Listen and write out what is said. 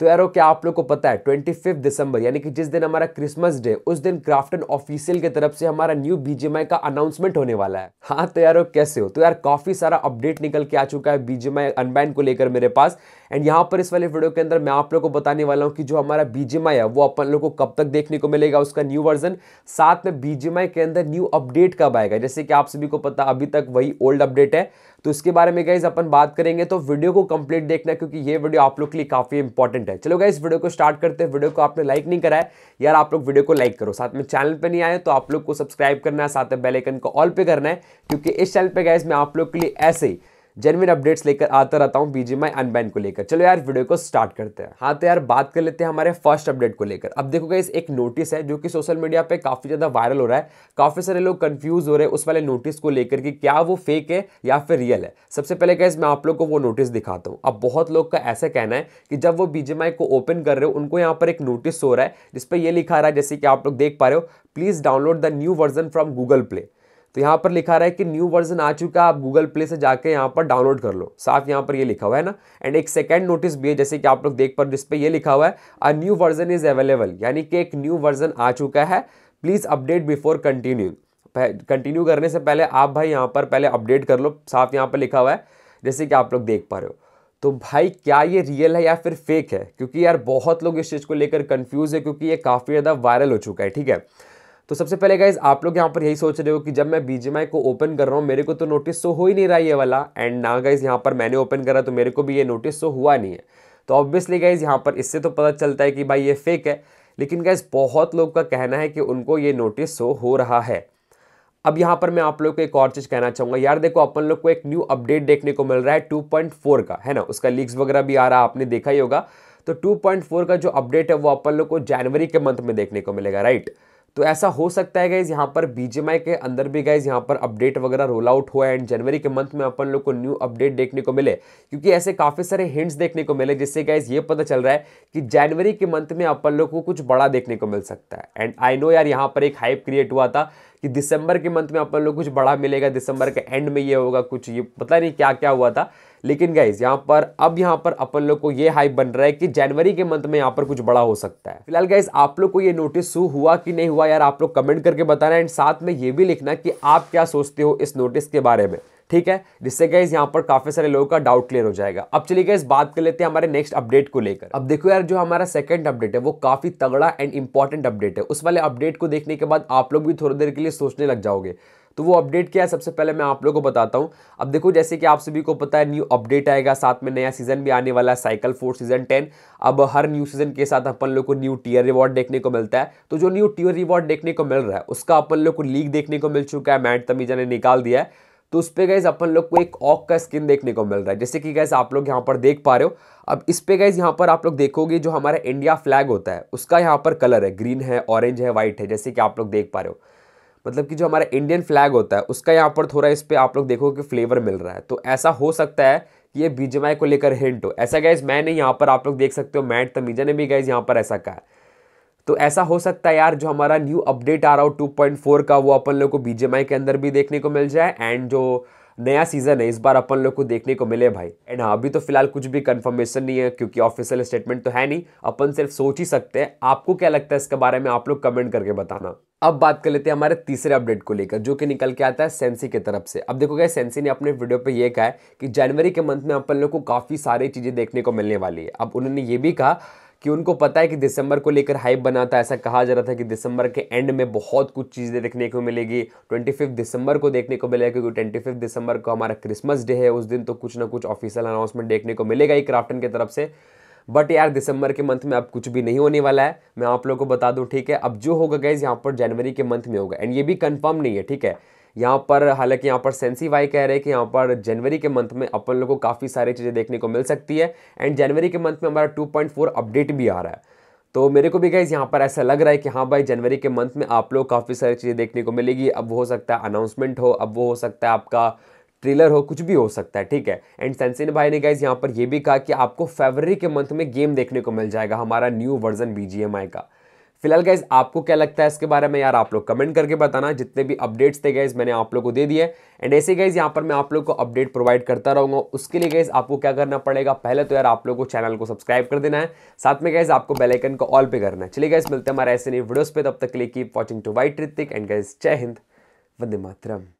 तो यारो क्या आप लोग को पता है ट्वेंटी फिफ्थ दिसंबर यानी कि जिस दिन हमारा क्रिसमस डे उस दिन क्राफ्टन ऑफिशियल की तरफ से हमारा न्यू बीजेमआई का अनाउंसमेंट होने वाला है हाँ तो यारो कैसे हो तो यार काफी सारा अपडेट निकल के आ चुका है बीजेमआई अनबैन को लेकर मेरे पास एंड यहाँ पर इस वाले वीडियो के अंदर मैं आप लोग को बताने वाला हूँ कि जो हमारा बीजेमआई है वो अपन लोग को कब तक देखने को मिलेगा उसका न्यू वर्जन साथ में बीजेमआई के अंदर न्यू अपडेट कब आएगा जैसे कि आप सभी को पता अभी तक वही ओल्ड अपडेट है तो इसके बारे में गाइज अपन बात करेंगे तो वीडियो को कंप्लीट देखना क्योंकि ये वीडियो आप लोग के लिए काफ़ी इंपॉर्टेंट है चलो गाइज वीडियो को स्टार्ट करते हैं वीडियो को आपने लाइक नहीं कराया यार आप लोग वीडियो को लाइक करो साथ में चैनल पर नहीं आए तो आप लोग को सब्सक्राइब करना है साथ में बेलाइकन को ऑल पे करना है क्योंकि इस चैनल पर गाइज मैं आप लोग के लिए ऐसे ही जेनविन अपडेट्स लेकर आता रहता हूँ बीजीएमआई अनबैन को लेकर चलो यार वीडियो को स्टार्ट करते हैं हाँ तो यार बात कर लेते हैं हमारे फर्स्ट अपडेट को लेकर अब देखो गाइस एक नोटिस है जो कि सोशल मीडिया पे काफ़ी ज़्यादा वायरल हो रहा है काफ़ी सारे लोग कन्फ्यूज हो रहे हैं उस वाले नोटिस को लेकर कि क्या वो फेक है या फिर रियल है सबसे पहले गाइस मैं आप लोग को वो नोटिस दिखाता हूँ अब बहुत लोग का ऐसा कहना है कि जब वो बीजेमआई को ओपन कर रहे हो उनको यहाँ पर एक नोटिस हो रहा है जिसपे ये लिखा रहा है जैसे कि आप लोग देख पा रहे हो please download the new version from Google Play तो यहाँ पर लिखा रहा है कि न्यू वर्जन आ चुका है आप गूगल प्ले से जाकर यहाँ पर डाउनलोड कर लो साफ यहाँ पर ये यह लिखा हुआ है ना एंड एक सेकेंड नोटिस भी है जैसे कि आप लोग देख पर जिस पर ये लिखा हुआ है a new version is available यानी कि एक न्यू वर्जन आ चुका है please update before continue continue करने से पहले आप भाई यहाँ पर पहले अपडेट कर लो साफ यहाँ पर लिखा हुआ है जैसे कि आप लोग देख पा रहे हो तो भाई क्या ये रियल है या फिर फेक है क्योंकि यार बहुत लोग इस चीज़ को लेकर कन्फ्यूज़ है क्योंकि ये काफ़ी ज़्यादा वायरल हो चुका है ठीक है तो सबसे पहले गाइज आप लोग यहाँ पर यही सोच रहे हो कि जब मैं बीजीएमआई को ओपन कर रहा हूँ मेरे को तो नोटिस तो हो ही नहीं रहा ये वाला एंड ना गाइज यहाँ पर मैंने ओपन करा तो मेरे को भी ये नोटिस तो हुआ नहीं है तो ऑब्वियसली गाइज यहाँ पर इससे तो पता चलता है कि भाई ये फेक है लेकिन गाइज बहुत लोग का कहना है कि उनको ये नोटिस शो तो हो रहा है अब यहाँ पर मैं आप लोग को एक और चीज़ कहना चाहूँगा यार देखो अपन लोग को एक न्यू अपडेट देखने को मिल रहा है 2.4 का है ना उसका लीक्स वगैरह भी आ रहा आपने देखा ही होगा तो 2.4 का जो अपडेट है वो अपन लोग को जनवरी के मंथ में देखने को मिलेगा राइट तो ऐसा हो सकता है गाइज यहाँ पर बीजेमआई के अंदर भी गाइज यहाँ पर अपडेट वगैरह रोल आउट हुआ है एंड जनवरी के मंथ में अपन लोग को न्यू अपडेट देखने को मिले क्योंकि ऐसे काफ़ी सारे हिंट्स देखने को मिले जिससे गाइज ये पता चल रहा है कि जनवरी के मंथ में अपन लोग को कुछ बड़ा देखने को मिल सकता है एंड आई नो यार यहाँ पर एक हाइप क्रिएट हुआ था कि दिसंबर के मंथ में अपन लोग कुछ बड़ा मिलेगा दिसंबर के एंड में ये होगा कुछ ये पता नहीं क्या क्या हुआ था लेकिन गाइज यहाँ पर अब यहाँ पर अपन लोग को ये हाइप बन रहा है कि जनवरी के मंथ में यहाँ पर कुछ बड़ा हो सकता है फिलहाल गाइज आप लोग को ये नोटिस हुआ कि नहीं हुआ यार आप लोग कमेंट करके बताना एंड साथ में ये भी लिखना कि आप क्या सोचते हो इस नोटिस के बारे में ठीक है जिससे क्या इस यहाँ पर काफी सारे लोगों का डाउट क्लियर हो जाएगा अब चलिए इस बात कर लेते हैं हमारे नेक्स्ट अपडेट को लेकर अब देखो यार जो हमारा सेकंड अपडेट है वो काफी तगड़ा एंड इंपॉर्टेंट अपडेट है उस वाले अपडेट को देखने के बाद आप लोग भी थोड़ी देर के लिए सोचने लग जाओगे तो वो अपडेट क्या है सबसे पहले मैं आप लोगों को बताता हूँ अब देखो जैसे कि आप सभी को पता है न्यू अपडेट आएगा साथ में नया सीजन भी आने वाला है साइकिल फोर सीजन टेन अब हर न्यू सीजन के साथ अपन लोग को न्यू टीयर रिवॉर्ड देखने को मिलता है तो जो न्यू टीयर रिवॉर्ड देखने को मिल रहा है उसका अपन लोग को लीक देखने को मिल चुका है मैट तमीजा ने निकाल दिया है तो उस पर गैस अपन लोग को एक ऑक का स्किन देखने को मिल रहा है जैसे कि गैस आप लोग यहाँ पर देख पा रहे हो अब इस पर गैस यहाँ पर आप लोग देखोगे जो हमारा इंडिया फ्लैग होता है उसका यहाँ पर कलर है ग्रीन है ऑरेंज है वाइट है जैसे कि आप लोग देख पा रहे हो मतलब कि जो हमारा इंडियन फ्लैग होता है उसका यहाँ पर थोड़ा इस पर आप लोग देखोगे कि फ्लेवर मिल रहा है तो ऐसा हो सकता है कि ये बीजेमाई को लेकर हिंट हो ऐसा गैस मैं नहीं यहाँ पर आप लोग देख सकते हो मैट तमीजा ने भी गैस यहाँ पर ऐसा कहा है तो ऐसा हो सकता है यार जो हमारा न्यू अपडेट आ रहा हो 2.4 का वो अपन लोग को बीजेमआई के अंदर भी देखने को मिल जाए एंड जो नया सीजन है इस बार अपन लोग को देखने को मिले भाई एंड हाँ अभी तो फिलहाल कुछ भी कंफर्मेशन नहीं है क्योंकि ऑफिशियल स्टेटमेंट तो है नहीं अपन सिर्फ सोच ही सकते हैं आपको क्या लगता है इसके बारे में आप लोग कमेंट करके बताना अब बात कर लेते हैं हमारे तीसरे अपडेट को लेकर जो कि निकल के आता है सेंसी की तरफ से अब देखो क्या सेंसी ने अपने वीडियो पे ये कहा है कि जनवरी के मंथ में अपन लोग को काफ़ी सारी चीज़ें देखने को मिलने वाली है अब उन्होंने ये भी कहा कि उनको पता है कि दिसंबर को लेकर हाइप बना था ऐसा कहा जा रहा था कि दिसंबर के एंड में बहुत कुछ चीज़ें देखने को मिलेगी ट्वेंटी फिफ्थ दिसंबर को देखने को मिलेगा क्योंकि ट्वेंटी फिफ्थ दिसंबर को हमारा क्रिसमस डे है उस दिन तो कुछ ना कुछ ऑफिशियल अनाउंसमेंट देखने को मिलेगा ही क्राफ्टन की तरफ से बट यार दिसंबर के मंथ में अब कुछ भी नहीं होने वाला है मैं आप लोगों को बता दूँ ठीक है अब जो होगा गैस यहाँ पर जनवरी के मंथ में होगा एंड ये भी कन्फर्म नहीं है ठीक है यहाँ पर हालांकि यहाँ पर सेंसी वाई कह रहे हैं कि यहाँ पर जनवरी के मंथ में अपन लोग को काफ़ी सारी चीज़ें देखने को मिल सकती है एंड जनवरी के मंथ में हमारा 2.4 अपडेट भी आ रहा है तो मेरे को भी गाइज यहाँ पर ऐसा लग रहा है कि हाँ भाई जनवरी के मंथ में आप लोग काफ़ी सारी चीज़ें देखने को मिलेगी अब वो हो सकता है अनाउंसमेंट हो अब वो हो सकता है आपका ट्रेलर हो कुछ भी हो सकता है ठीक है एंड सेंसिन भाई ने गाइज यहाँ पर यह भी कहा कि आपको फेबररी के मंथ में गेम देखने को मिल जाएगा हमारा न्यू वर्जन बी का फिलहाल गाइज आपको क्या लगता है इसके बारे में यार आप लोग कमेंट करके बताना जितने भी अपडेट्स थे गाइज मैंने आप लोग को दे दिए एंड ऐसे गाइज यहाँ पर मैं आप लोग को अपडेट प्रोवाइड करता रहूँगा उसके लिए गाइज आपको क्या करना पड़ेगा पहले तो यार आप लोग को चैनल को सब्सक्राइब कर देना है साथ में गाइज आपको बेलाइकन को ऑल पे करना है चलिए गाइज मिलते हैं हमारे ऐसे नई वीडियोज़ पर तब तक click keep watching to wait Hrithik and guys जय हिंद वंदे मातरम